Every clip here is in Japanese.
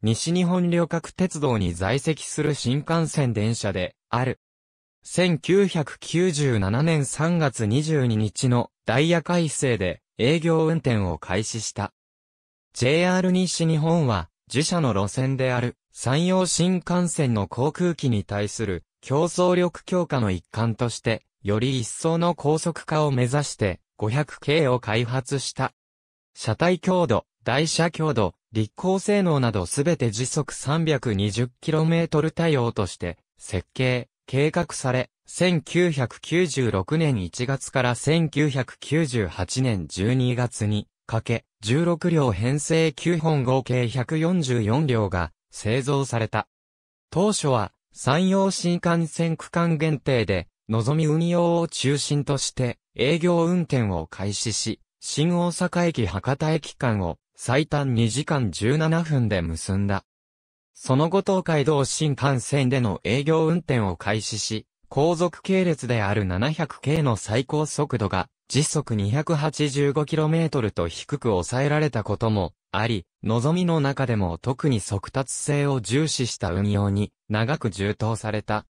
西日本旅客鉄道に在籍する新幹線電車である。1997年3月22日のダイヤ改正で営業運転を開始した。JR 西日本は自社の路線である山陽新幹線の航空機に対する競争力強化の一環として、より一層の高速化を目指して 500K を開発した。車体強度、台車強度、立候性能などすべて時速 320km 対応として設計、計画され、1996年1月から1998年12月にかけ、16両編成9本合計144両が製造された。当初は山陽新幹線区間限定で、望み運用を中心として営業運転を開始し、新大阪駅博多駅間を最短2時間17分で結んだ。その後東海道新幹線での営業運転を開始し、後続系列である7 0 0系の最高速度が時速 285km と低く抑えられたこともあり、望みの中でも特に速達性を重視した運用に長く充当された。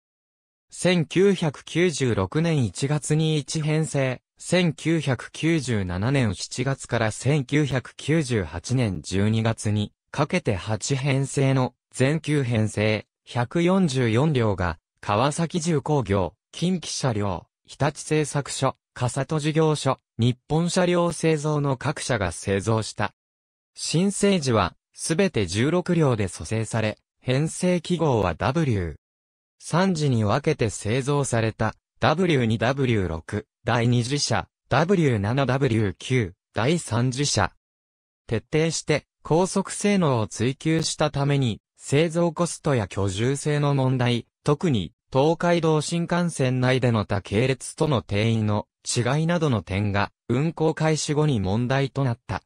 1996年1月に1編成、1997年7月から1998年12月にかけて8編成の全9編成144両が川崎重工業、近畿車両、日立製作所、笠戸事業所、日本車両製造の各社が製造した。新生時はすべて16両で蘇生され、編成記号は W。3時に分けて製造された W2W6、第2次社、W7W9、第3次社。徹底して高速性能を追求したために、製造コストや居住性の問題、特に東海道新幹線内での他系列との定員の違いなどの点が運行開始後に問題となった。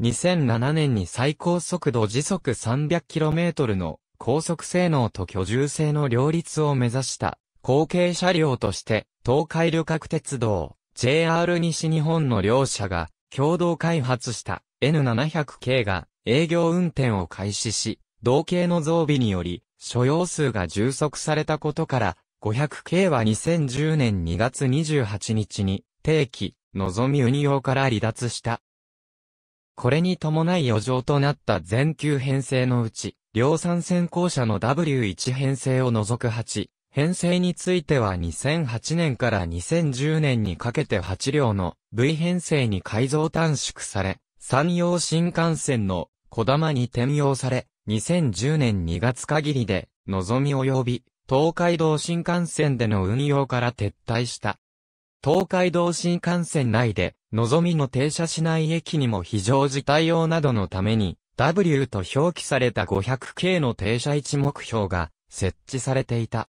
2007年に最高速度時速 300km の高速性能と居住性の両立を目指した後継車両として、東海旅客鉄道、JR 西日本の両社が、共同開発した N700 系が営業運転を開始し、同系の増備により、所要数が充足されたことから、500系は2010年2月28日に、定期、望み運用から離脱した。これに伴い余剰となった全9編成のうち、量産先行車の W1 編成を除く8、編成については2008年から2010年にかけて8両の V 編成に改造短縮され、山陽新幹線の小玉に転用され、2010年2月限りで、のぞみ及び、東海道新幹線での運用から撤退した。東海道新幹線内で、のぞみの停車しない駅にも非常時対応などのために、W と表記された500系の停車位置目標が設置されていた。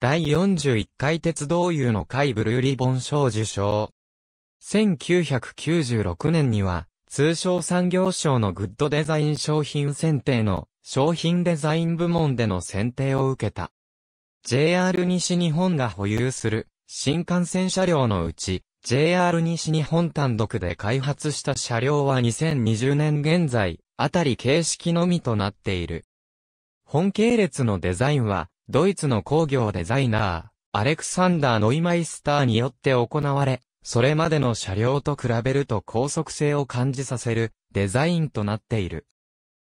第41回鉄道友の会ブルーリボン賞受賞。1996年には、通商産業省のグッドデザイン商品選定の商品デザイン部門での選定を受けた。JR 西日本が保有する新幹線車両のうち、JR 西日本単独で開発した車両は2020年現在、あたり形式のみとなっている。本系列のデザインは、ドイツの工業デザイナー、アレクサンダー・ノイマイスターによって行われ、それまでの車両と比べると高速性を感じさせるデザインとなっている。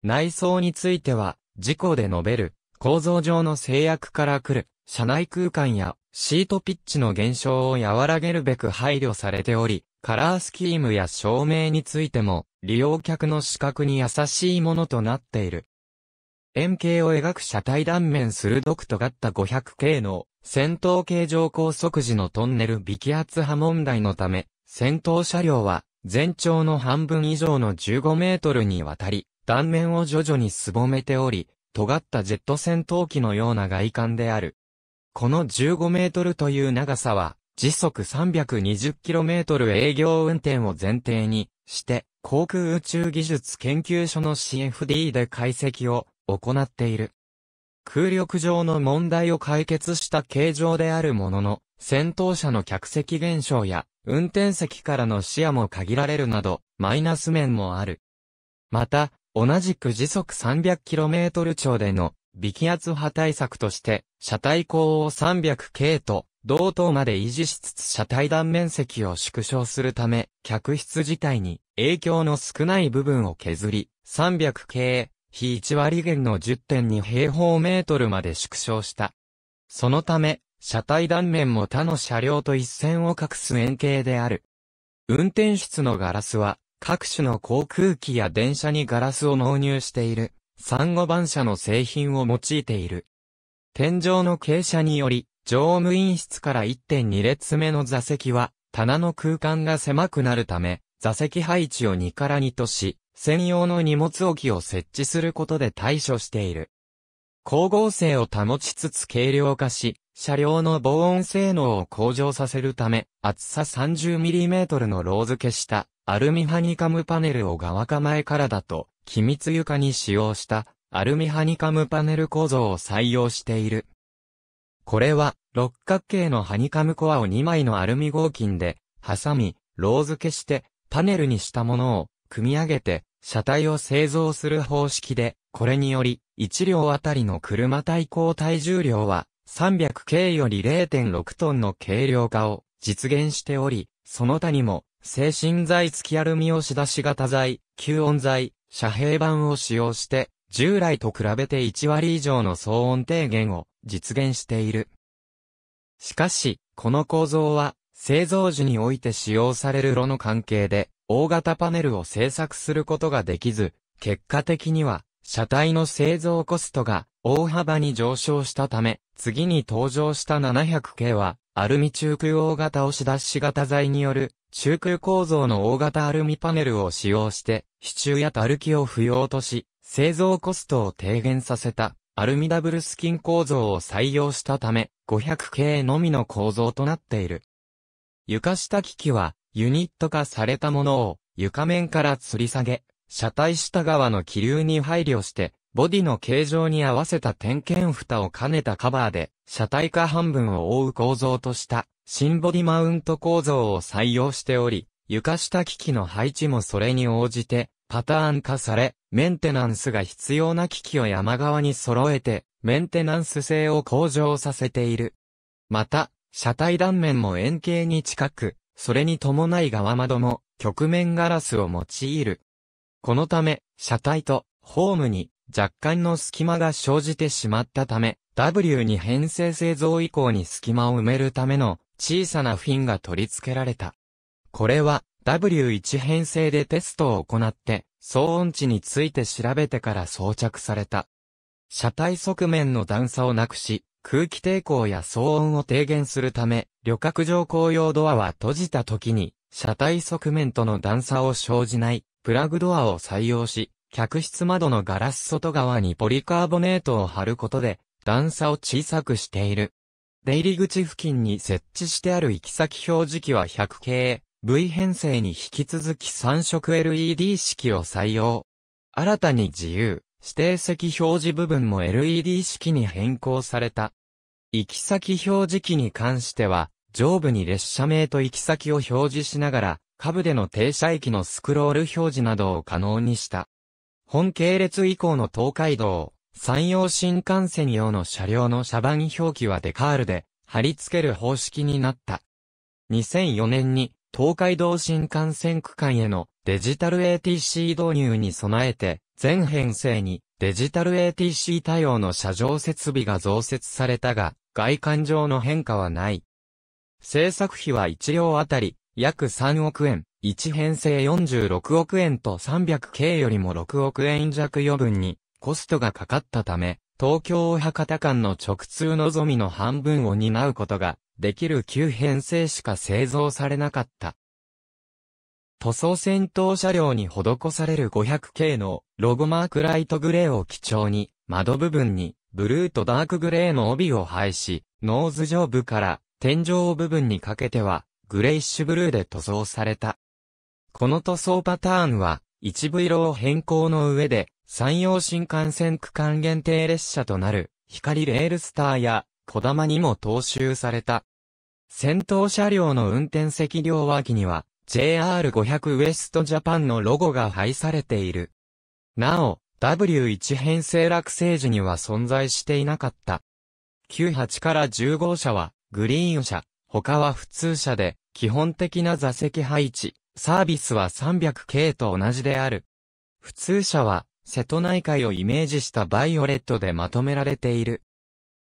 内装については、事故で述べる構造上の制約から来る車内空間やシートピッチの減少を和らげるべく配慮されており、カラースキームや照明についても利用客の視覚に優しいものとなっている。円形を描く車体断面鋭く尖った5 0 0系の戦闘形状高速時のトンネル微気圧波問題のため、戦闘車両は全長の半分以上の15メートルにわたり、断面を徐々にすぼめており、尖ったジェット戦闘機のような外観である。この15メートルという長さは、時速 320km 営業運転を前提にして、航空宇宙技術研究所の CFD で解析を行っている。空力上の問題を解決した形状であるものの、戦闘車の客席減少や、運転席からの視野も限られるなど、マイナス面もある。また、同じく時速 300km 超での微気圧波対策として、車体高を 300K と、同等まで維持しつつ車体断面積を縮小するため、客室自体に影響の少ない部分を削り、300K 比1割減の10.2平方メートルまで縮小した。そのため、車体断面も他の車両と一線を画す円形である。運転室のガラスは、各種の航空機や電車にガラスを納入している、産後版車の製品を用いている。天井の傾斜により、乗務員室から1.2列目の座席は、棚の空間が狭くなるため、座席配置を2から2とし、専用の荷物置きを設置することで対処している。光合成を保ちつつ軽量化し、車両の防音性能を向上させるため、厚さ 30mm のロー付けしたアルミハニカムパネルを側構えからだと、機密床に使用したアルミハニカムパネル構造を採用している。これは、六角形のハニカムコアを2枚のアルミ合金で、挟み、ロー付けして、パネルにしたものを、組み上げて、車体を製造する方式で、これにより、1両あたりの車体交体重量は、300系より0.6トンの軽量化を実現しており、その他にも、精神剤付きアルミ押し出し型剤、吸音剤、遮蔽板を使用して、従来と比べて1割以上の騒音低減を実現している。しかし、この構造は、製造時において使用される炉の関係で、大型パネルを製作することができず、結果的には、車体の製造コストが大幅に上昇したため、次に登場した700系は、アルミ中空大型押し出し型材による、中空構造の大型アルミパネルを使用して、支柱やたるきを不要とし、製造コストを低減させた、アルミダブルスキン構造を採用したため、500系のみの構造となっている。床下機器は、ユニット化されたものを床面から吊り下げ、車体下側の気流に配慮して、ボディの形状に合わせた点検蓋を兼ねたカバーで、車体下半分を覆う構造とした、新ボディマウント構造を採用しており、床下機器の配置もそれに応じて、パターン化され、メンテナンスが必要な機器を山側に揃えて、メンテナンス性を向上させている。また、車体断面も円形に近く、それに伴い側窓も、曲面ガラスを用いる。このため、車体とホームに若干の隙間が生じてしまったため、W に編成製造以降に隙間を埋めるための小さなフィンが取り付けられた。これは W1 編成でテストを行って、騒音値について調べてから装着された。車体側面の段差をなくし、空気抵抗や騒音を低減するため、旅客乗降用ドアは閉じた時に、車体側面との段差を生じない、プラグドアを採用し、客室窓のガラス外側にポリカーボネートを貼ることで、段差を小さくしている。出入り口付近に設置してある行き先表示器は100系、V 編成に引き続き3色 LED 式を採用。新たに自由、指定席表示部分も LED 式に変更された。行き先表示器に関しては、上部に列車名と行き先を表示しながら、下部での停車駅のスクロール表示などを可能にした。本系列以降の東海道、山陽新幹線用の車両の車番表記はデカールで貼り付ける方式になった。2004年に東海道新幹線区間へのデジタル ATC 導入に備えて全編成にデジタル ATC 対応の車上設備が増設されたが、外観上の変化はない。制作費は1両あたり約3億円、1編成46億円と 300K よりも6億円弱余分にコストがかかったため、東京大博多間の直通のぞみの半分を担うことができる9編成しか製造されなかった。塗装戦闘車両に施される5 0 0系のロゴマークライトグレーを基調に、窓部分にブルーとダークグレーの帯を配し、ノーズ上部から天井部分にかけては、グレイッシュブルーで塗装された。この塗装パターンは、一部色を変更の上で、山陽新幹線区間限定列車となる、光レールスターや、小玉にも踏襲された。先頭車両の運転席両脇には、JR500 ウエストジャパンのロゴが配されている。なお、W1 編成落成時には存在していなかった。98から10号車はグリーン車、他は普通車で、基本的な座席配置、サービスは300系と同じである。普通車は、瀬戸内海をイメージしたバイオレットでまとめられている。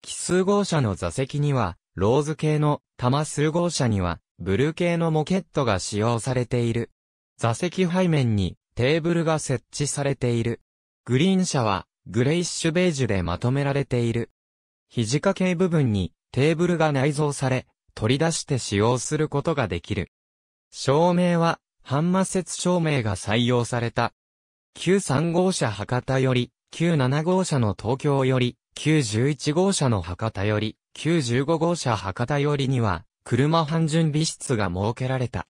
奇数号車の座席には、ローズ系の、多摩数号車には、ブルー系のモケットが使用されている。座席背面にテーブルが設置されている。グリーン車はグレイッシュベージュでまとめられている。肘掛け部分にテーブルが内蔵され、取り出して使用することができる。照明は、半魔節照明が採用された。93号車博多より、97号車の東京より、91号車の博多より、95号車博多よりには、車半準備室が設けられた。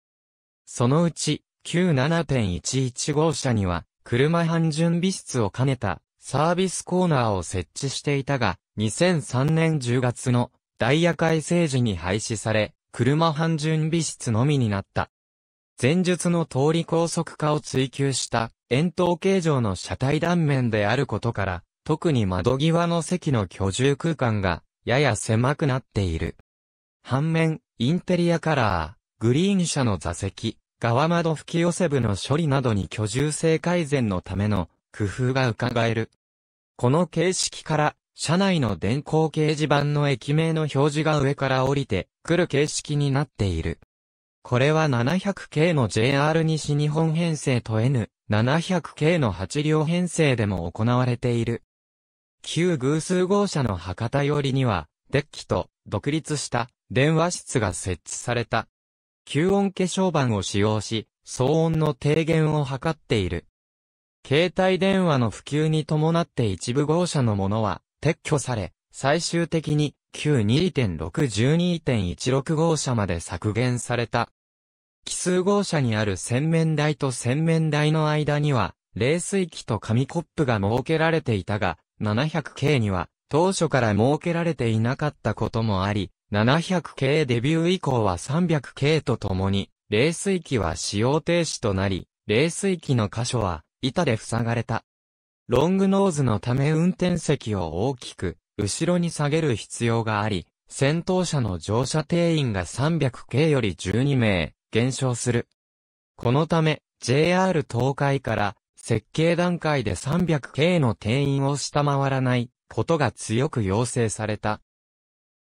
そのうち、97.11号車には、車半準備室を兼ねたサービスコーナーを設置していたが、2003年10月のダイヤ改正時に廃止され、車半準備室のみになった。前述の通り高速化を追求した円筒形状の車体断面であることから、特に窓際の席の居住空間がやや狭くなっている。反面、インテリアカラー、グリーン車の座席、側窓吹き寄せ部の処理などに居住性改善のための工夫が伺える。この形式から、車内の電光掲示板の駅名の表示が上から降りてくる形式になっている。これは 700K の JR 西日本編成と N700K の8両編成でも行われている。旧偶数号車の博多寄りには、デッキと独立した電話室が設置された。吸音化粧板を使用し、騒音の低減を図っている。携帯電話の普及に伴って一部号車のものは撤去され、最終的に旧2.612.16号車まで削減された。奇数号車にある洗面台と洗面台の間には、冷水器と紙コップが設けられていたが、700K には当初から設けられていなかったこともあり、700系デビュー以降は300系とともに、冷水機は使用停止となり、冷水機の箇所は板で塞がれた。ロングノーズのため運転席を大きく、後ろに下げる必要があり、先頭車の乗車定員が300系より12名、減少する。このため、JR 東海から、設計段階で300系の定員を下回らないことが強く要請された。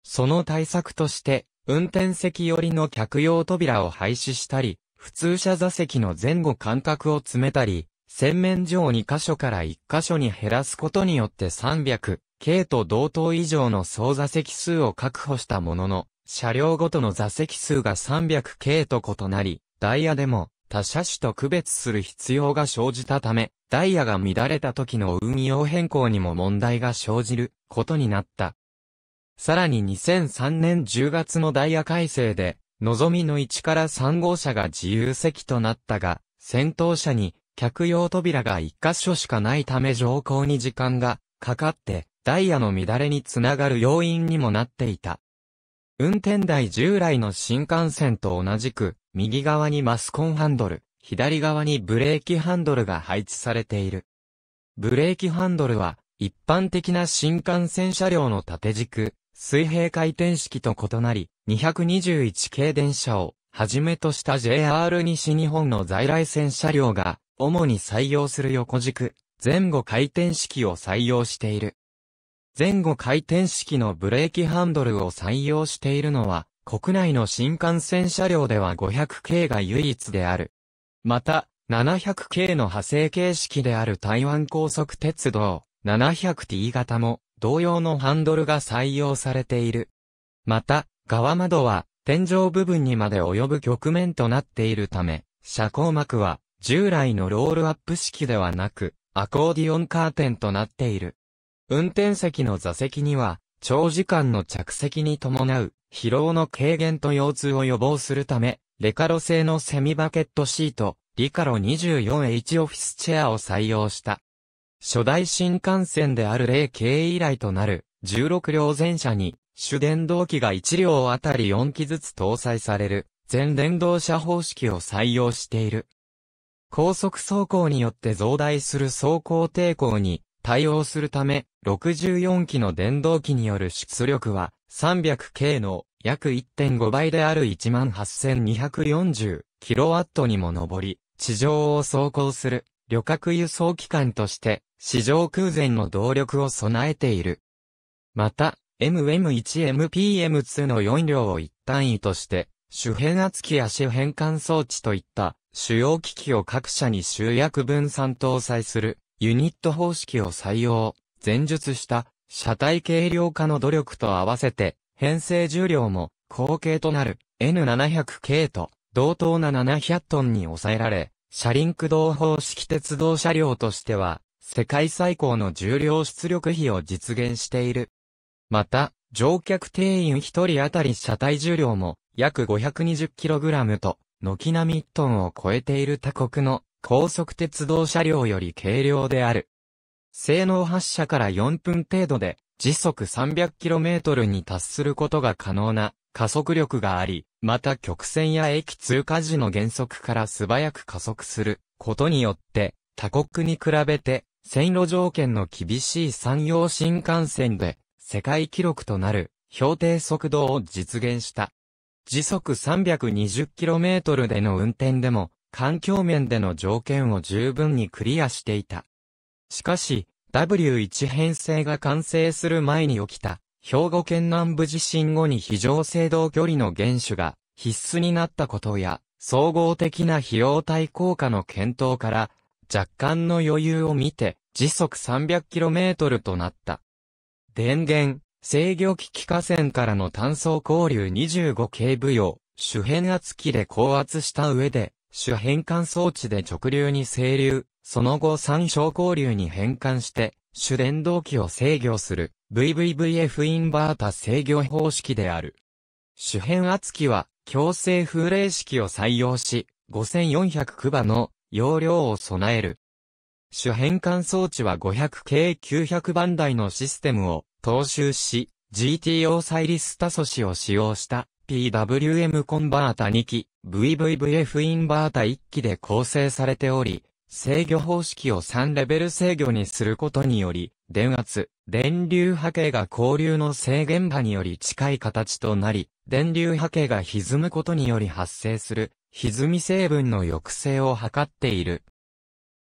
その対策として、運転席寄りの客用扉を廃止したり、普通車座席の前後間隔を詰めたり、洗面所を2箇所から1箇所に減らすことによって300、K と同等以上の総座席数を確保したものの、車両ごとの座席数が 300K と異なり、ダイヤでも他車種と区別する必要が生じたため、ダイヤが乱れた時の運用変更にも問題が生じることになった。さらに2003年10月のダイヤ改正で、のぞみの1から3号車が自由席となったが、先頭車に客用扉が1箇所しかないため乗降に時間がかかって、ダイヤの乱れにつながる要因にもなっていた。運転台従来の新幹線と同じく、右側にマスコンハンドル、左側にブレーキハンドルが配置されている。ブレーキハンドルは、一般的な新幹線車両の縦軸、水平回転式と異なり、221系電車をはじめとした JR 西日本の在来線車両が、主に採用する横軸、前後回転式を採用している。前後回転式のブレーキハンドルを採用しているのは、国内の新幹線車両では500系が唯一である。また、700系の派生形式である台湾高速鉄道 700T 型も同様のハンドルが採用されている。また、側窓は天井部分にまで及ぶ局面となっているため、車高膜は従来のロールアップ式ではなく、アコーディオンカーテンとなっている。運転席の座席には、長時間の着席に伴う疲労の軽減と腰痛を予防するため、レカロ製のセミバケットシート、リカロ 24H オフィスチェアを採用した。初代新幹線である0系以来となる16両全車に主電動機が1両あたり4機ずつ搭載される全電動車方式を採用している。高速走行によって増大する走行抵抗に対応するため64機の電動機による出力は 300K の約1.5倍である 18,240kW にも上り、地上を走行する旅客輸送機関として市場空前の動力を備えている。また、MM1MPM2 の4両を一単位として、主変圧機や主変換装置といった主要機器を各社に集約分散搭載するユニット方式を採用、前述した車体軽量化の努力と合わせて編成重量も、後継となる N700 系と同等な700トンに抑えられ、車輪駆動方式鉄道車両としては、世界最高の重量出力比を実現している。また、乗客定員1人当たり車体重量も約 520kg と、軒並み1トンを超えている他国の高速鉄道車両より軽量である。性能発射から4分程度で時速 300km に達することが可能な加速力があり、また曲線や駅通過時の減速から素早く加速することによって、他国に比べて線路条件の厳しい山陽新幹線で世界記録となる標定速度を実現した。時速 320km での運転でも環境面での条件を十分にクリアしていた。しかし、W1 編成が完成する前に起きた、兵庫県南部地震後に非常制動距離の原種が必須になったことや、総合的な費用対効果の検討から、若干の余裕を見て、時速 300km となった。電源、制御機器河川からの単素交流2 5 k 部用、主変圧器で高圧した上で、主変換装置で直流に整流、その後三小交流に変換して、主電動機を制御する VVVF インバータ制御方式である。主変圧機は強制風冷式を採用し、5400クバの容量を備える。主変換装置は 500K900 番台のシステムを踏襲し、GTO サイリスタソシを使用した PWM コンバータ2機、VVVF インバータ1機で構成されており、制御方式を3レベル制御にすることにより、電圧、電流波形が交流の制限波により近い形となり、電流波形が歪むことにより発生する、歪み成分の抑制を図っている。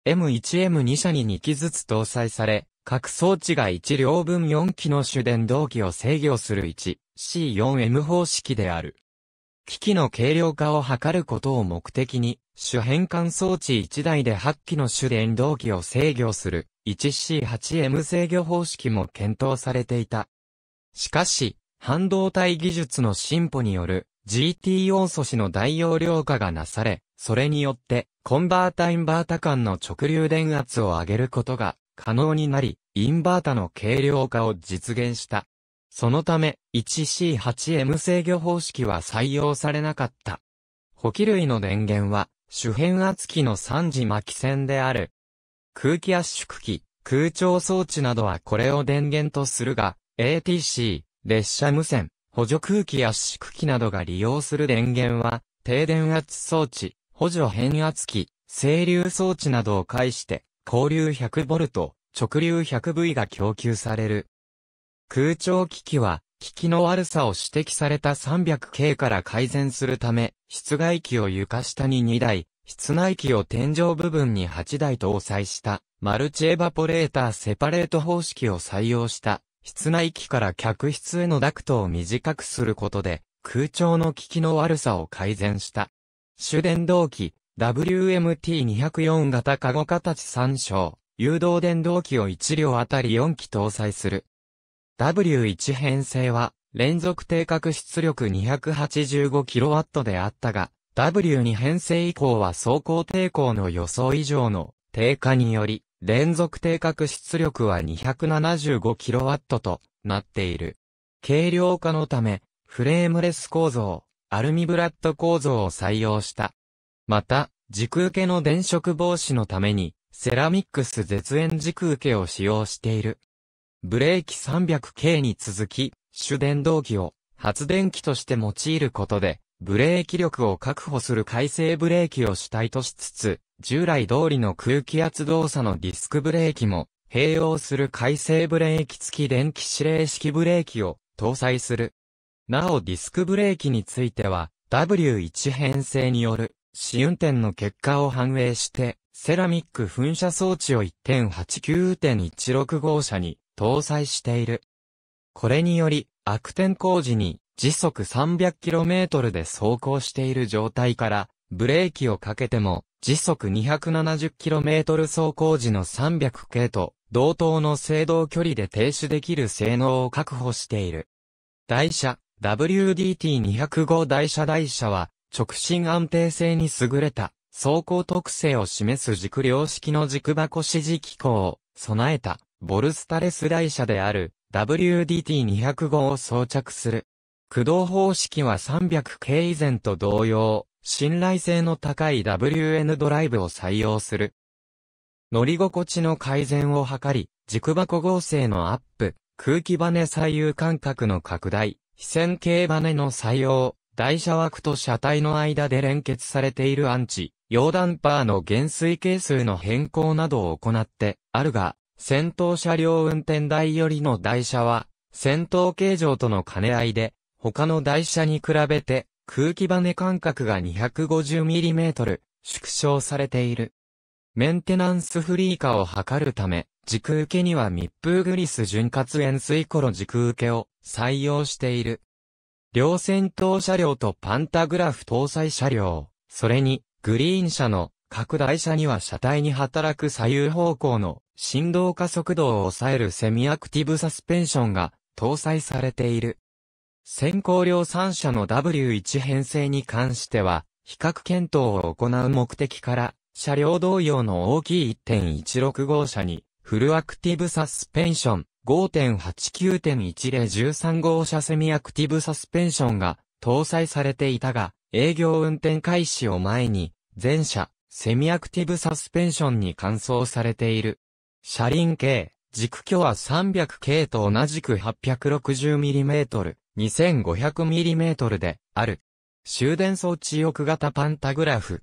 M1M2 社に2機ずつ搭載され、各装置が1両分4機の主電動機を制御する1 C4M 方式である。機器の軽量化を図ることを目的に、主変換装置1台で8機の主電動機を制御する 1C8M 制御方式も検討されていた。しかし、半導体技術の進歩による GTO 素子の大容量化がなされ、それによってコンバータインバータ間の直流電圧を上げることが可能になり、インバータの軽量化を実現した。そのため、1C8M 制御方式は採用されなかった。補機類の電源は、主変圧器の3次巻き線である。空気圧縮機、空調装置などはこれを電源とするが、ATC、列車無線、補助空気圧縮機などが利用する電源は、低電圧装置、補助変圧器、整流装置などを介して、交流 100V、直流 100V が供給される。空調機器は、機器の悪さを指摘された 300K から改善するため、室外機を床下に2台、室内機を天井部分に8台搭載した、マルチエバポレーターセパレート方式を採用した、室内機から客室へのダクトを短くすることで、空調の機器の悪さを改善した。主電動機、WMT204 型カゴ形3章、誘導電動機を1両あたり4機搭載する。W1 編成は、連続定格出力 285kW であったが、W2 編成以降は走行抵抗の予想以上の低下により、連続定格出力は 275kW となっている。軽量化のため、フレームレス構造、アルミブラッド構造を採用した。また、軸受けの電飾防止のために、セラミックス絶縁軸受けを使用している。ブレーキ 300K に続き、主電動機を発電機として用いることで、ブレーキ力を確保する回生ブレーキを主体としつつ、従来通りの空気圧動作のディスクブレーキも、併用する回生ブレーキ付き電気指令式ブレーキを搭載する。なおディスクブレーキについては、W1 編成による試運転の結果を反映して、セラミック噴射装置を1.89.165車に搭載している。これにより、悪天候時に時速 300km で走行している状態から、ブレーキをかけても、時速 270km 走行時の 300K と、同等の制動距離で停止できる性能を確保している。台車、WDT205 台車台車は、直進安定性に優れた、走行特性を示す軸量式の軸箱指示機構を備えたボルスタレス台車である WDT205 を装着する。駆動方式は300系以前と同様、信頼性の高い WN ドライブを採用する。乗り心地の改善を図り、軸箱合成のアップ、空気バネ左右間隔の拡大、非線形バネの採用、台車枠と車体の間で連結されているアンチ、溶断パーの減衰係数の変更などを行ってあるが、戦闘車両運転台よりの台車は、戦闘形状との兼ね合いで、他の台車に比べて、空気バネ間隔が 250mm 縮小されている。メンテナンスフリー化を図るため、軸受けには密封グリス潤滑塩水コロ軸受けを採用している。両戦闘車両とパンタグラフ搭載車両、それにグリーン車の拡大車には車体に働く左右方向の振動加速度を抑えるセミアクティブサスペンションが搭載されている。先行量産車の W1 編成に関しては、比較検討を行う目的から、車両同様の大きい1.16号車に、フルアクティブサスペンション5.89.1013号車セミアクティブサスペンションが搭載されていたが、営業運転開始を前に、全車、セミアクティブサスペンションに換装されている。車輪径、軸距は 300K と同じく 860mm、2500mm である。終電装置翼型パンタグラフ。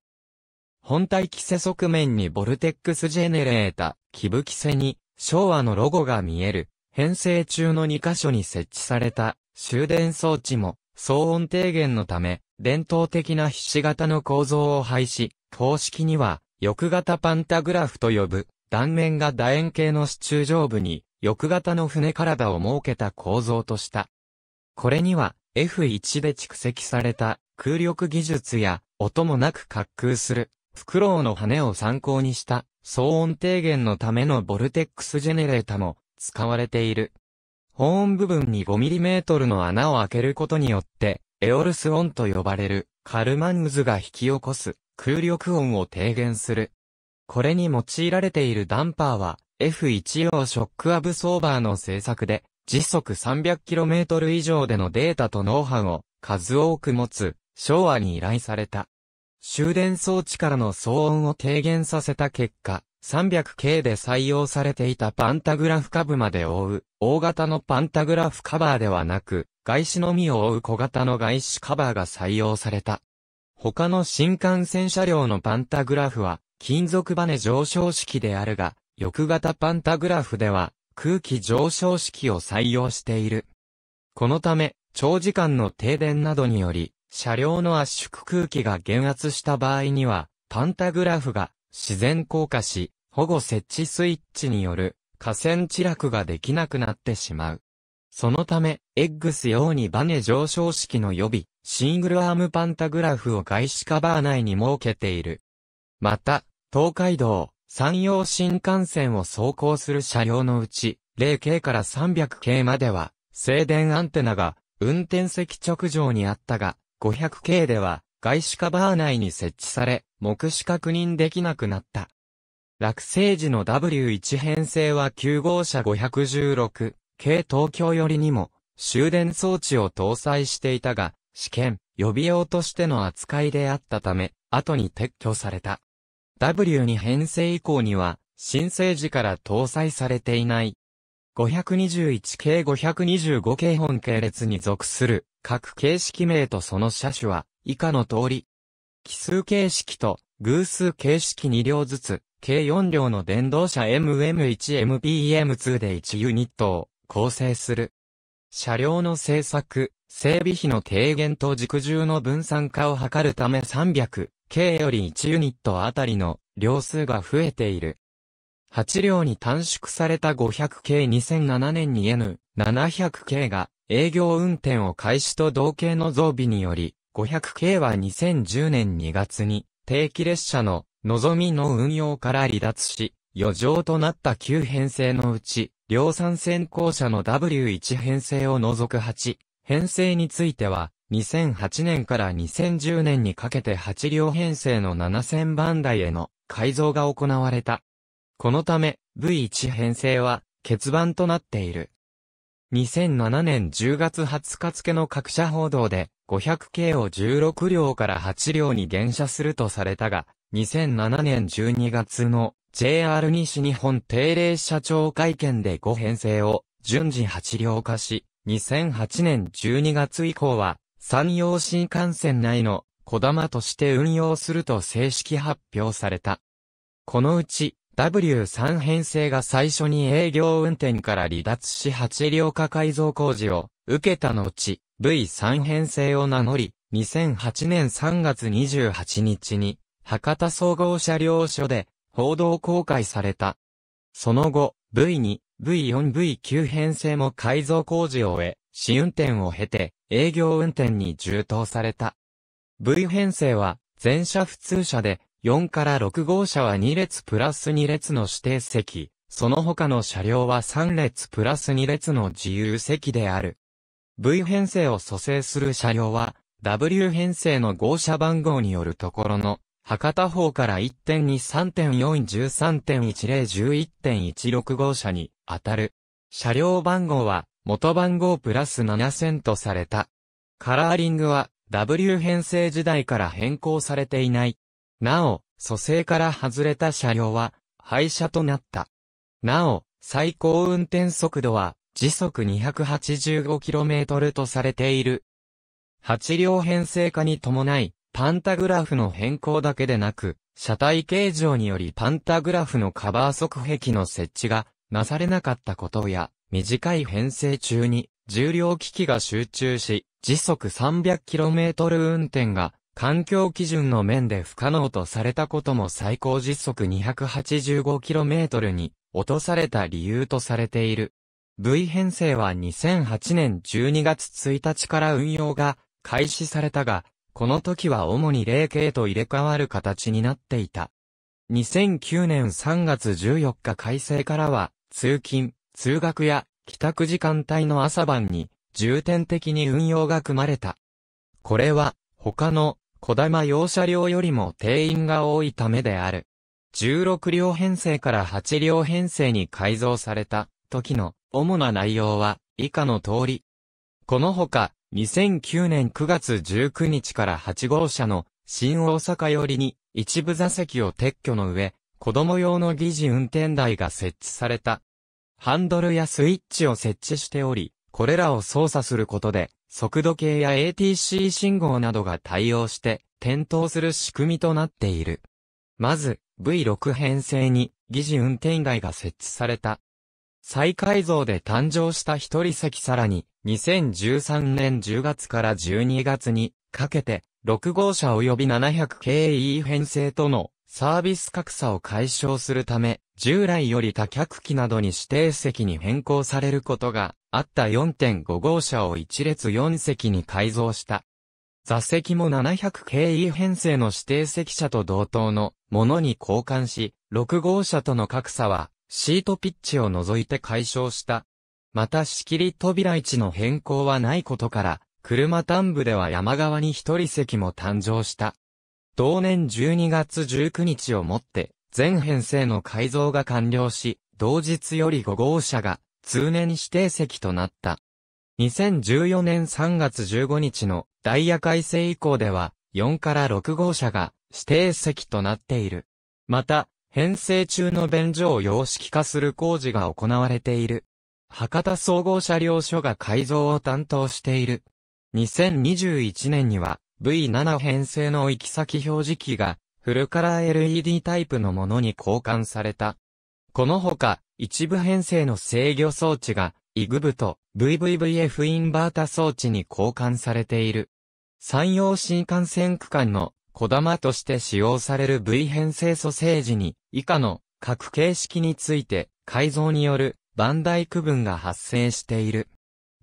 本体規制側面にボルテックスジェネレータ、基武規制に昭和のロゴが見える。編成中の2箇所に設置された終電装置も騒音低減のため伝統的な筆し形の構造を廃止、公式には翼型パンタグラフと呼ぶ。断面が楕円形の支柱上部に、翼型の船体を設けた構造とした。これには、F1 で蓄積された空力技術や音もなく滑空するフクロウの羽を参考にした騒音低減のためのボルテックスジェネレータも使われている。保温部分に 5mm の穴を開けることによってエオルス音と呼ばれるカルマン渦が引き起こす空力音を低減するこれに用いられているダンパーは、F1 用ショックアブソーバーの製作で、時速 300km 以上でのデータとノウハウを数多く持つ、昭和に依頼された。終電装置からの騒音を低減させた結果、300 k で採用されていたパンタグラフ株まで覆う、大型のパンタグラフカバーではなく、外資のみを覆う小型の外資カバーが採用された。他の新幹線車両のパンタグラフは、金属バネ上昇式であるが、翼型パンタグラフでは空気上昇式を採用している。このため、長時間の停電などにより、車両の圧縮空気が減圧した場合には、パンタグラフが自然降下し、保護設置スイッチによる河川地落ができなくなってしまう。そのため、エッグス用にバネ上昇式の予備、シングルアームパンタグラフを外資カバー内に設けている。また、東海道、山陽新幹線を走行する車両のうち、0系から300系までは、静電アンテナが運転席直上にあったが、500系では外資カバー内に設置され、目視確認できなくなった。落成時の W1 編成は9号車516系東京よりにも終電装置を搭載していたが、試験、予備用としての扱いであったため、後に撤去された。W2 編成以降には、新生時から搭載されていない。521系525系本系列に属する各形式名とその車種は以下の通り。奇数形式と偶数形式2両ずつ、計4両の電動車 MM1MBM2 で1ユニットを構成する。車両の製作、整備費の低減と軸重の分散化を図るため300、K より1ユニットあたりの量数が増えている。8両に短縮された 500K2007 年に N700K が営業運転を開始と同型の増備により、500K は2010年2月に定期列車の望みの運用から離脱し、余剰となった9編成のうち、量産先行車の W1 編成を除く8編成については、2008年から2010年にかけて8両編成の7000番台への改造が行われた。このため、V1 編成は欠番となっている。2007年10月20日付の各社報道で、500系を16両から8両に減車するとされたが、2007年12月の JR 西日本定例社長会見で5編成を順次8両化し、2008年12月以降は、山陽新幹線内の小玉として運用すると正式発表された。このうち、W3 編成が最初に営業運転から離脱し8両化改造工事を受けた後、V3 編成を名乗り、2008年3月28日に博多総合車両所で報道公開された。その後、v に V4V9 編成も改造工事を終え、試運転を経て営業運転に充当された。V 編成は全車普通車で4から6号車は2列プラス2列の指定席、その他の車両は3列プラス2列の自由席である。V 編成を蘇生する車両は W 編成の号車番号によるところの博多方から1.2-3.4-13.10-11.16号車に当たる。車両番号は元番号プラス7000とされた。カラーリングは W 編成時代から変更されていない。なお、蘇生から外れた車両は廃車となった。なお、最高運転速度は時速 285km とされている。8両編成化に伴い、パンタグラフの変更だけでなく、車体形状によりパンタグラフのカバー側壁の設置がなされなかったことや、短い編成中に重量機器が集中し、時速 300km 運転が環境基準の面で不可能とされたことも最高時速 285km に落とされた理由とされている。V 編成は2008年12月1日から運用が開始されたが、この時は主に例系と入れ替わる形になっていた。2009年3月14日改正からは、通勤、通学や帰宅時間帯の朝晩に重点的に運用が組まれた。これは他の小玉用車両よりも定員が多いためである。16両編成から8両編成に改造された時の主な内容は以下の通り。このほか2009年9月19日から8号車の新大阪寄りに一部座席を撤去の上、子供用の疑似運転台が設置された。ハンドルやスイッチを設置しており、これらを操作することで、速度計や ATC 信号などが対応して、点灯する仕組みとなっている。まず、V6 編成に疑似運転台が設置された。再改造で誕生した一人席さらに、2013年10月から12月にかけて、6号車及び700系 E 編成とのサービス格差を解消するため、従来より多客機などに指定席に変更されることがあった4.5号車を1列4席に改造した。座席も700系 E 編成の指定席車と同等のものに交換し、6号車との格差はシートピッチを除いて解消した。また仕切り扉位置の変更はないことから、車端部では山側に一人席も誕生した。同年12月19日をもって、全編成の改造が完了し、同日より5号車が通年指定席となった。2014年3月15日のダイヤ改正以降では、4から6号車が指定席となっている。また、編成中の便所を様式化する工事が行われている。博多総合車両所が改造を担当している。2021年には V7 編成の行き先表示器がフルカラー LED タイプのものに交換された。このほか、一部編成の制御装置が、イグブと VVVF インバータ装置に交換されている。山陽新幹線区間の小玉として使用される V 編成素生時に、以下の各形式について改造による番台区分が発生している。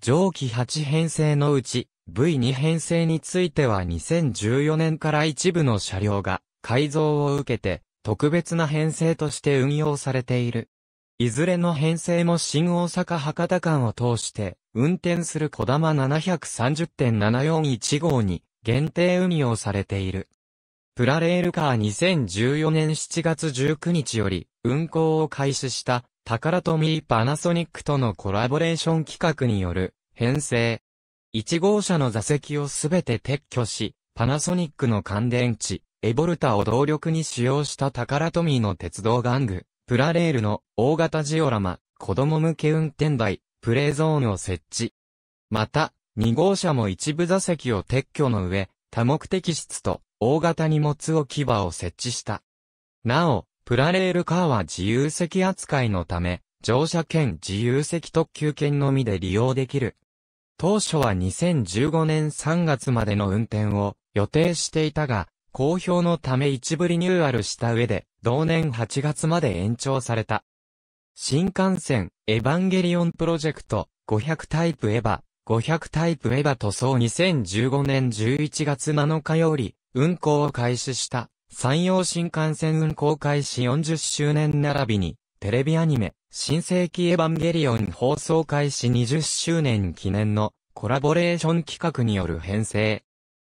上記8編成のうち V2 編成については2014年から一部の車両が改造を受けて特別な編成として運用されている。いずれの編成も新大阪博多間を通して運転する小玉730.741号に限定運用されている。プラレールカー2014年7月19日より運行を開始したタカラトミーパナソニックとのコラボレーション企画による編成。1号車の座席をすべて撤去し、パナソニックの乾電池、エボルタを動力に使用したタカラトミーの鉄道玩具、プラレールの大型ジオラマ、子供向け運転台、プレイゾーンを設置。また、2号車も一部座席を撤去の上、多目的室と大型荷物置き場を設置した。なお、プラレールカーは自由席扱いのため、乗車券自由席特急券のみで利用できる。当初は2015年3月までの運転を予定していたが、公表のため一部リニューアルした上で、同年8月まで延長された。新幹線、エヴァンゲリオンプロジェクト、500タイプエヴァ、500タイプエヴァ塗装2015年11月7日より、運行を開始した山陽新幹線運行開始40周年並びに、テレビアニメ、新世紀エヴァンゲリオン放送開始20周年記念のコラボレーション企画による編成。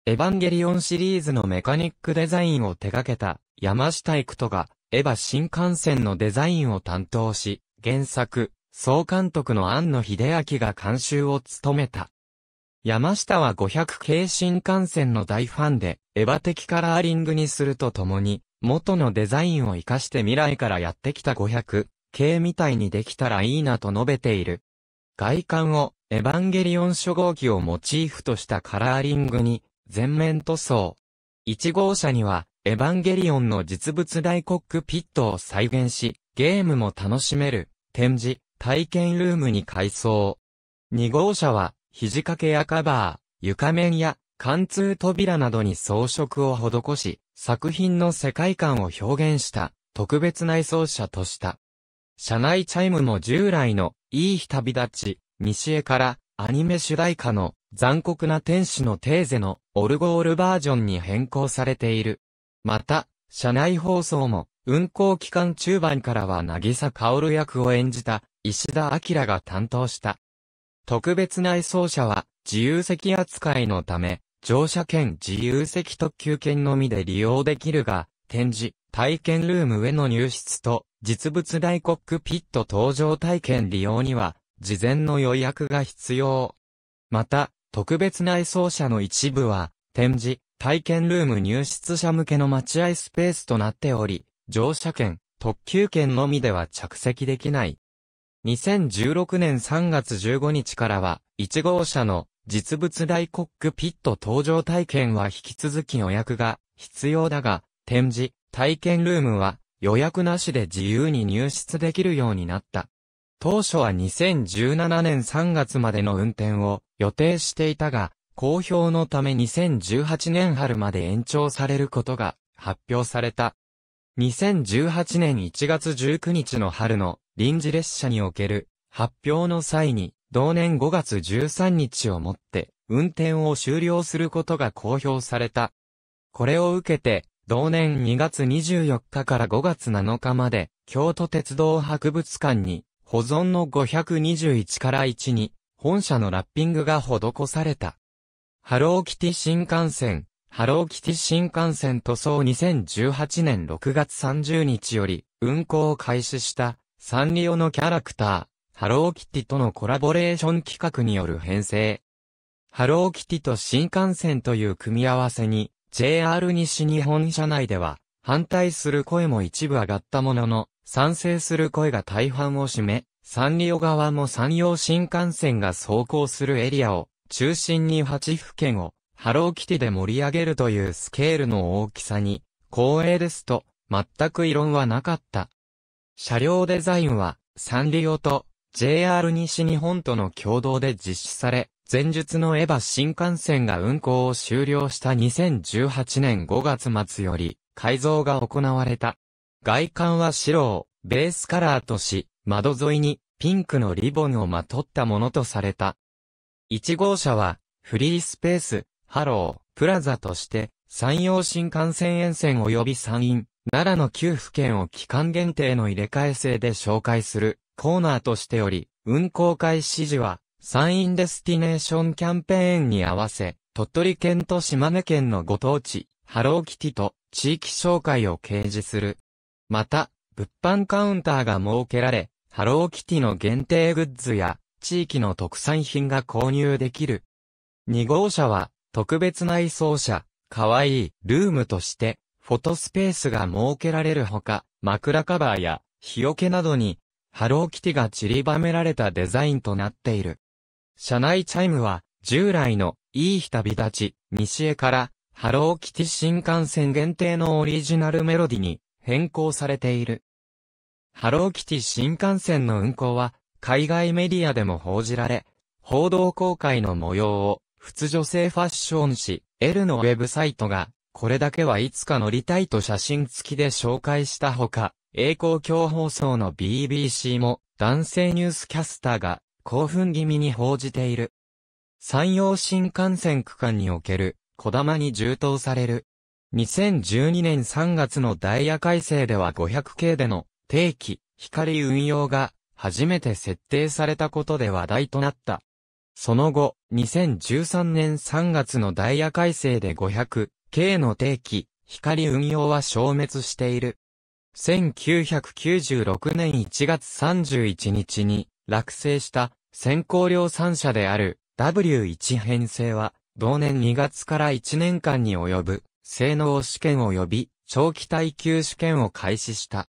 エヴァンゲリオンシリーズのメカニックデザインを手掛けた山下育人がエヴァ新幹線のデザインを担当し、原作、総監督の庵野秀明が監修を務めた。山下は500系新幹線の大ファンで、エヴァ的カラーリングにするとともに、元のデザインを活かして未来からやってきた500系みたいにできたらいいなと述べている。外観をエヴァンゲリオン初号機をモチーフとしたカラーリングに全面塗装。1号車にはエヴァンゲリオンの実物大コックピットを再現し、ゲームも楽しめる展示、体験ルームに改装。2号車は肘掛けやカバー、床面や貫通扉などに装飾を施し、作品の世界観を表現した特別内装車とした。車内チャイムも従来のいい日旅立ち、西へからアニメ主題歌の残酷な天使のテーゼのオルゴールバージョンに変更されている。また、車内放送も運行期間中盤からは渚薫役を演じた石田明が担当した。特別内装車は自由席扱いのため、乗車券自由席特急券のみで利用できるが、展示、体験ルームへの入室と、実物大コックピット搭乗体験利用には、事前の予約が必要。また、特別内装車の一部は、展示、体験ルーム入室者向けの待合スペースとなっており、乗車券、特急券のみでは着席できない。2016年3月15日からは、1号車の実物大コックピット搭乗体験は引き続き予約が必要だが、展示、体験ルームは予約なしで自由に入室できるようになった。当初は2017年3月までの運転を予定していたが、公表のため2018年春まで延長されることが発表された。2018年1月19日の春の臨時列車における発表の際に、同年5月13日をもって、運転を終了することが公表された。これを受けて、同年2月24日から5月7日まで、京都鉄道博物館に、保存の521から1に、本社のラッピングが施された。ハローキティ新幹線、ハローキティ新幹線塗装2018年6月30日より、運行を開始した、サンリオのキャラクター、ハローキティとのコラボレーション企画による編成。ハローキティと新幹線という組み合わせに、JR 西日本社内では、反対する声も一部上がったものの、賛成する声が大半を占め、サンリオ側も山陽新幹線が走行するエリアを、中心に8府県を、ハローキティで盛り上げるというスケールの大きさに、光栄ですと、全く異論はなかった。車両デザインは、サンリオと JR 西日本との共同で実施され、前述のエヴァ新幹線が運行を終了した2018年5月末より、改造が行われた。外観は白を、ベースカラーとし、窓沿いにピンクのリボンをまとったものとされた。1号車は、フリースペース、ハロー、プラザとして、山陽新幹線沿線及び山陰、奈良の給付券を期間限定の入れ替え制で紹介するコーナーとしており、運行開始時は、山陰デスティネーションキャンペーンに合わせ、鳥取県と島根県のご当地、ハローキティと地域紹介を掲示する。また、物販カウンターが設けられ、ハローキティの限定グッズや、地域の特産品が購入できる。2号車は、特別内装車、かわいい、ルームとして、フォトスペースが設けられるほか、枕カバーや日よけなどに、ハローキティが散りばめられたデザインとなっている。車内チャイムは、従来のいい日旅立ち、西へから、ハローキティ新幹線限定のオリジナルメロディに変更されている。ハローキティ新幹線の運行は、海外メディアでも報じられ、報道公開の模様を、普通女性ファッション誌、L のウェブサイトがこれだけはいつか乗りたいと写真付きで紹介したほか、栄光共放送の BBC も男性ニュースキャスターが興奮気味に報じている。山陽新幹線区間における小玉に充当される。2012年3月のダイヤ改正では500系での定期、光運用が初めて設定されたことで話題となった。その後、2013年3月のダイヤ改正で500、K の定期、光運用は消滅している。1996年1月31日に落成した先行量産車である W1 編成は同年2月から1年間に及ぶ性能試験及び長期耐久試験を開始した。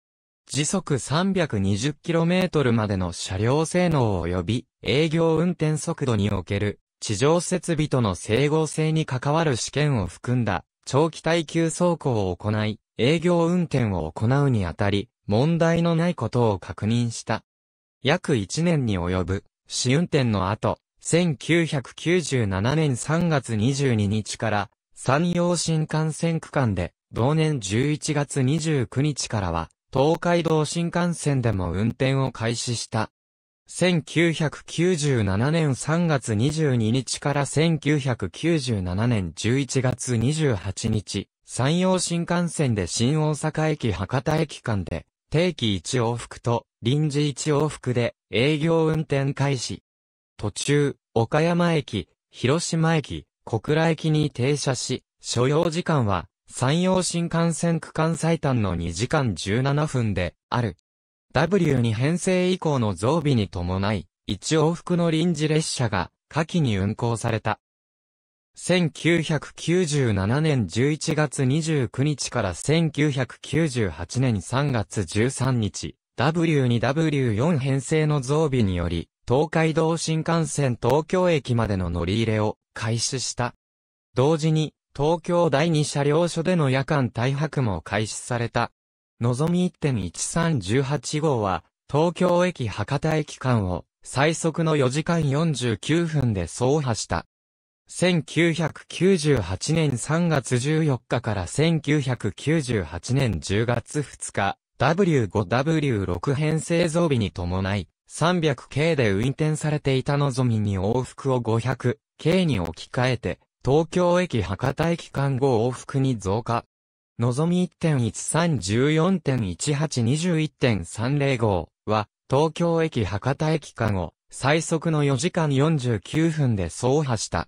時速 320km までの車両性能及び営業運転速度における地上設備との整合性に関わる試験を含んだ長期耐久走行を行い、営業運転を行うにあたり、問題のないことを確認した。約1年に及ぶ試運転の後、1997年3月22日から山陽新幹線区間で、同年11月29日からは、東海道新幹線でも運転を開始した。1997年3月22日から1997年11月28日、山陽新幹線で新大阪駅博多駅間で、定期1往復と臨時1往復で営業運転開始。途中、岡山駅、広島駅、小倉駅に停車し、所要時間は山陽新幹線区間最短の2時間17分である。W に編成以降の増備に伴い、1往復の臨時列車が、夏季に運行された。1997年11月29日から1998年3月13日、W2W4 編成の増備により、東海道新幹線東京駅までの乗り入れを開始した。同時に、東京第二車両所での夜間大泊も開始された。のぞみ1.1318号は、東京駅博多駅間を最速の4時間49分で走破した。1998年3月14日から1998年10月2日、W5W6 編製造日に伴い、300系で運転されていたのぞみに往復を500系に置き換えて、東京駅博多駅間後往復に増加。のぞみ1.1314.1821.305は、東京駅博多駅間を、最速の4時間49分で走破した。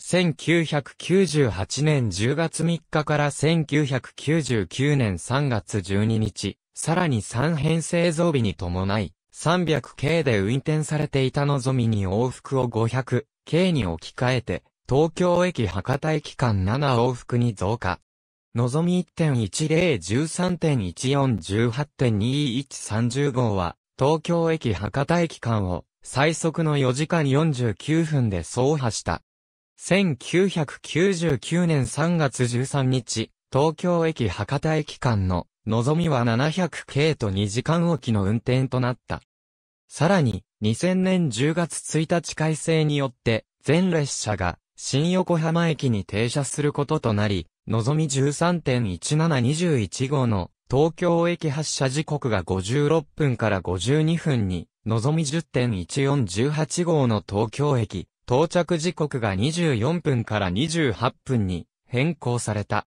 1998年10月3日から1999年3月12日、さらに3編成増備に伴い、300系で運転されていたのぞみに往復を500系に置き換えて、東京駅博多駅間7往復に増加。のぞみ1.1013.1418.2130号は、東京駅博多駅間を、最速の4時間49分で走破した。1999年3月13日、東京駅博多駅間の、のぞみは700系と2時間おきの運転となった。さらに、2000年10月1日改正によって、全列車が、新横浜駅に停車することとなり、のぞみ13.1721号の東京駅発車時刻が56分から52分に、のぞみ10.1418号の東京駅、到着時刻が24分から28分に変更された。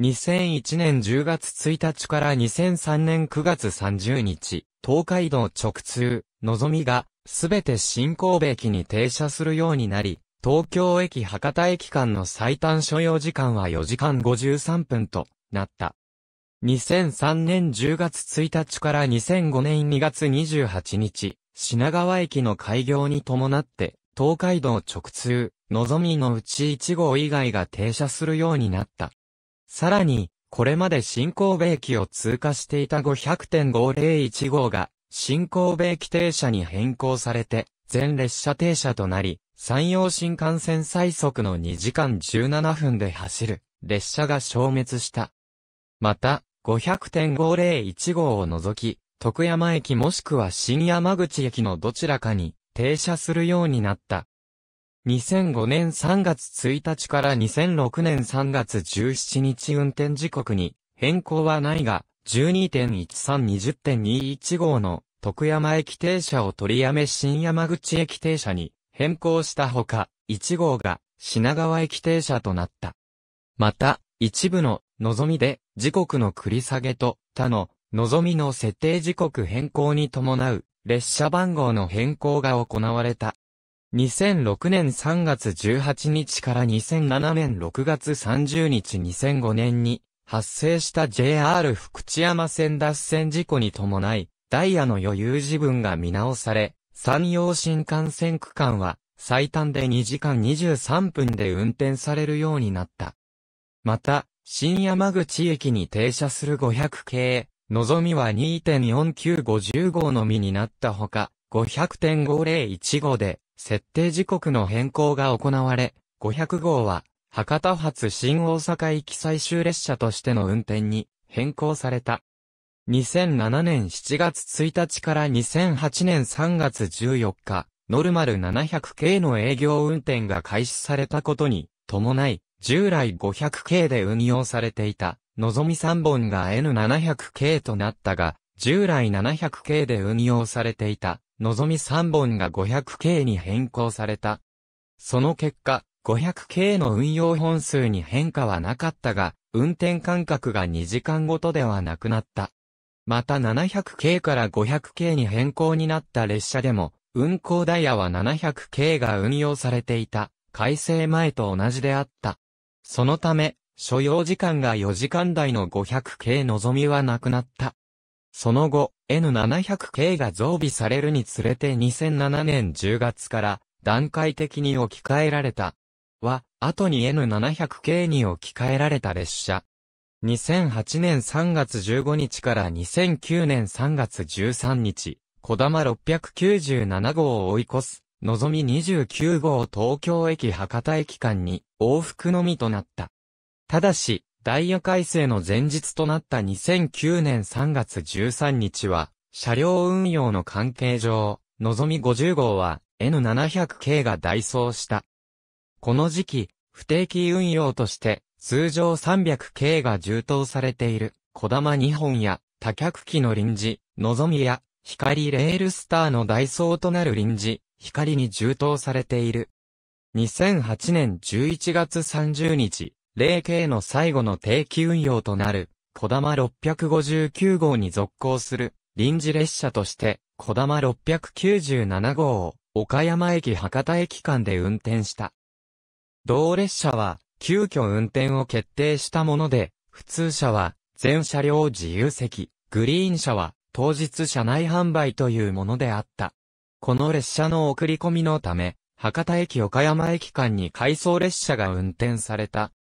2001年10月1日から2003年9月30日、東海道直通、のぞみが、すべて新神戸駅に停車するようになり、東京駅博多駅間の最短所要時間は4時間53分となった。2003年10月1日から2005年2月28日、品川駅の開業に伴って、東海道直通、のぞみのうち1号以外が停車するようになった。さらに、これまで新神戸駅を通過していた500.501号が、新神戸駅停車に変更されて、全列車停車となり、山陽新幹線最速の2時間17分で走る列車が消滅した。また、500.501号を除き、徳山駅もしくは新山口駅のどちらかに停車するようになった。2005年3月1日から2006年3月17日運転時刻に変更はないが、12.1320.21号の徳山駅停車を取りやめ新山口駅停車に変更したほか、1号が品川駅停車となった。また、一部の望みで時刻の繰り下げと他の望みの設定時刻変更に伴う列車番号の変更が行われた。2006年3月18日から2007年6月30日2005年に発生した JR 福知山線脱線事故に伴い、ダイヤの余裕自分が見直され、山陽新幹線区間は、最短で2時間23分で運転されるようになった。また、新山口駅に停車する500系、のぞみは2.4950号のみになったほか、500.5015号で、設定時刻の変更が行われ、500号は、博多発新大阪行き最終列車としての運転に変更された。2007年7月1日から2008年3月14日、ノルマル 700K の営業運転が開始されたことに伴い、従来 500K で運用されていた、のぞみ3本が N700K となったが、従来 700K で運用されていた、のぞみ3本が 500K に変更された。その結果、500K の運用本数に変化はなかったが、運転間隔が2時間ごとではなくなった。また700系から500系に変更になった列車でも、運行ダイヤは700系が運用されていた、改正前と同じであった。そのため、所要時間が4時間台の500系望みはなくなった。その後、N700 系が増備されるにつれて2007年10月から段階的に置き換えられた。は、後に N700 系に置き換えられた列車。2008年3月15日から2009年3月13日、小玉697号を追い越す、のぞみ29号東京駅博多駅間に往復のみとなった。ただし、ダイヤ改正の前日となった2009年3月13日は、車両運用の関係上、のぞみ50号は N700 系が代走した。この時期、不定期運用として、通常 300K が充当されている、小玉2本や、多脚機の臨時、のぞみや、光レールスターの代ーとなる臨時、光に充当されている。2008年11月30日、0系の最後の定期運用となる、小玉659号に続行する、臨時列車として、小玉697号を、岡山駅博多駅間で運転した。同列車は、急遽運転を決定したもので、普通車は全車両自由席、グリーン車は当日車内販売というものであった。この列車の送り込みのため、博多駅岡山駅間に回送列車が運転された。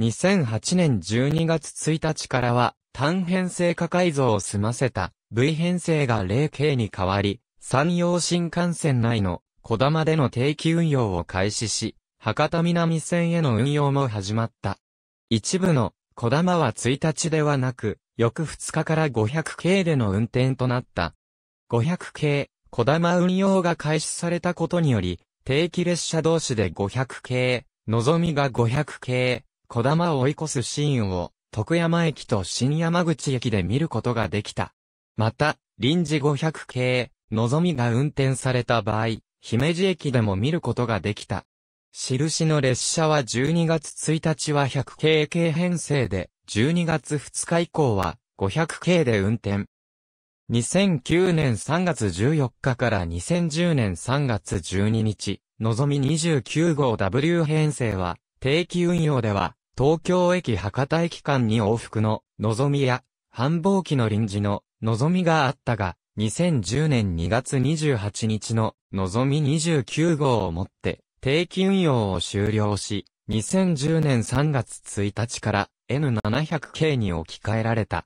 2008年12月1日からは、単編成化改造を済ませた V 編成が 0K に変わり、山陽新幹線内の小玉での定期運用を開始し、博多南線への運用も始まった。一部の、小玉は1日ではなく、翌2日から500系での運転となった。500系、小玉運用が開始されたことにより、定期列車同士で500系、のぞみが500系、小玉を追い越すシーンを、徳山駅と新山口駅で見ることができた。また、臨時500系、のぞみが運転された場合、姫路駅でも見ることができた。印の列車は12月1日は100系系編成で、12月2日以降は500系で運転。2009年3月14日から2010年3月12日、のぞみ29号 W 編成は、定期運用では、東京駅博多駅間に往復の、のぞみや、繁忙期の臨時の、のぞみがあったが、2010年2月28日の、のぞみ29号をもって、定期運用を終了し、2010年3月1日から N700 系に置き換えられた。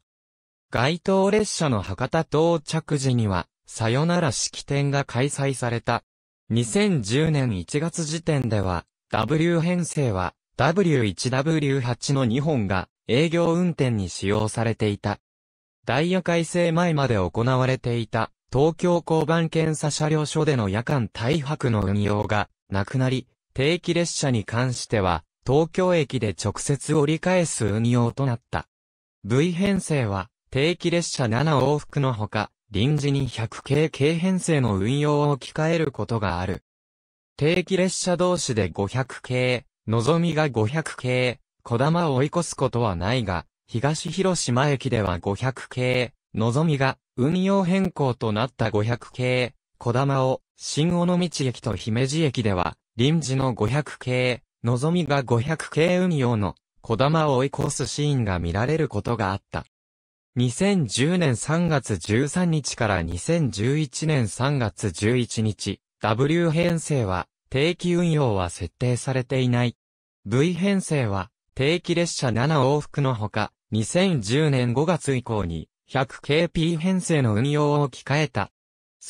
該当列車の博多到着時には、さよなら式典が開催された。2010年1月時点では、W 編成は W1W8 の2本が営業運転に使用されていた。ダイヤ改正前まで行われていた東京交番検査車両所での夜間大白の運用がなくなり、定期列車に関しては、東京駅で直接折り返す運用となった。V 編成は、定期列車7往復のほか、臨時に100系軽編成の運用を置き換えることがある。定期列車同士で500系、のぞみが500系、こだまを追い越すことはないが、東広島駅では500系、のぞみが運用変更となった500系、小玉を、新尾道駅と姫路駅では、臨時の500系、のぞみが500系運用の、小玉を追い越すシーンが見られることがあった。2010年3月13日から2011年3月11日、W 編成は、定期運用は設定されていない。V 編成は、定期列車7往復のほか、2010年5月以降に、100KP 編成の運用を置き換えた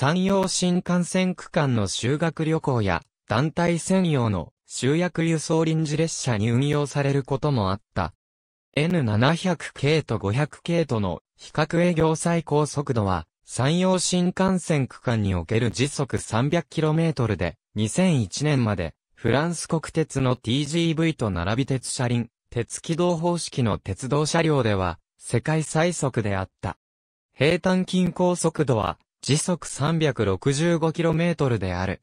山陽新幹線区間の修学旅行や、団体専用の集約輸送臨時列車に運用されることもあった。N700 系と500系との比較営業最高速度は、山陽新幹線区間における時速 300km で、2001年まで、フランス国鉄の TGV と並び鉄車輪、鉄軌道方式の鉄道車両では、世界最速であった。平坦近高速度は、時速 365km である。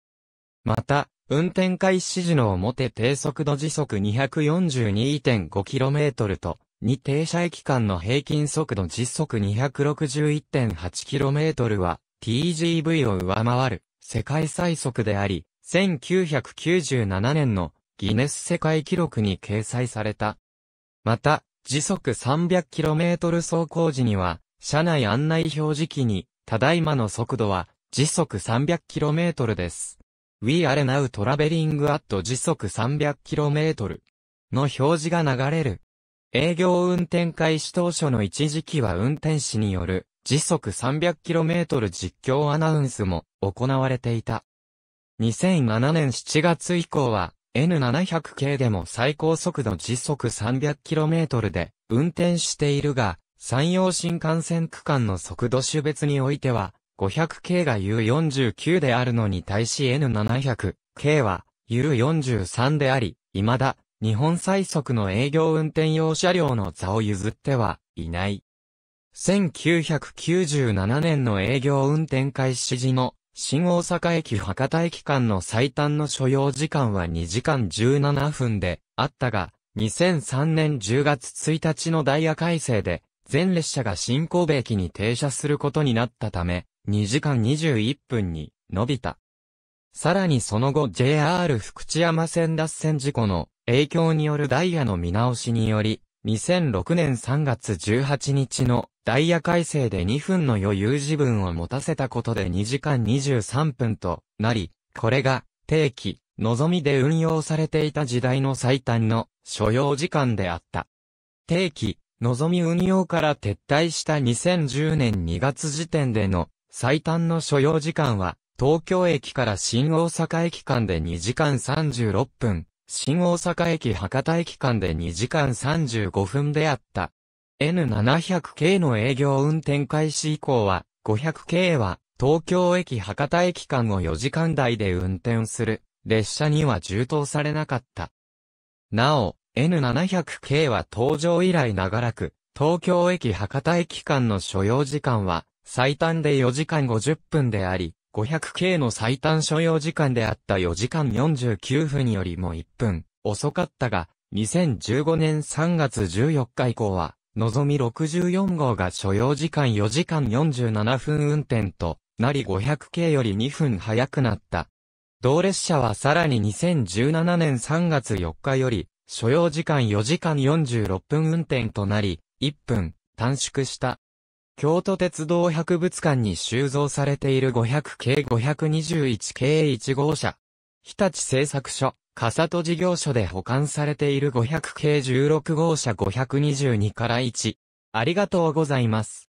また、運転開始時の表低速度時速 242.5km と、二停車駅間の平均速度時速 261.8km は TGV を上回る世界最速であり、1997年のギネス世界記録に掲載された。また、時速 300km 走行時には、車内案内表示器にただいまの速度は、時速 300km です。We are now traveling at 時速 300km の表示が流れる。営業運転開始当初の一時期は運転士による時速 300km 実況アナウンスも行われていた。2007年7月以降は N700 系でも最高速度時速 300km で運転しているが、山陽新幹線区間の速度種別においては、500系が U49 であるのに対し N700 系は U43 であり、未だ日本最速の営業運転用車両の座を譲ってはいない。1997年の営業運転開始時の新大阪駅博多駅間の最短の所要時間は2時間17分であったが、2003年10月1日のダイヤ改正で全列車が新神戸駅に停車することになったため、2時間21分に伸びた。さらにその後 JR 福知山線脱線事故の影響によるダイヤの見直しにより、2006年3月18日のダイヤ改正で2分の余裕時分を持たせたことで2時間23分となり、これが定期、望みで運用されていた時代の最短の所要時間であった。定期、のぞみ運用から撤退した2010年2月時点での最短の所要時間は、東京駅から新大阪駅間で2時間36分、新大阪駅博多駅間で2時間35分であった。N700 系の営業運転開始以降は、500系は、東京駅博多駅間を4時間台で運転する、列車には充当されなかった。なお、N700 系は登場以来長らく、東京駅博多駅間の所要時間は、最短で4時間50分であり、500系の最短所要時間であった4時間49分よりも1分、遅かったが、2015年3月14日以降は、のぞみ64号が所要時間4時間47分運転となり500系より2分早くなった。同列車はさらに2017年3月4日より所要時間4時間46分運転となり、1分短縮した。京都鉄道博物館に収蔵されている500系521 k 1号車。日立製作所、笠戸事業所で保管されている500系16号車522から1。ありがとうございます。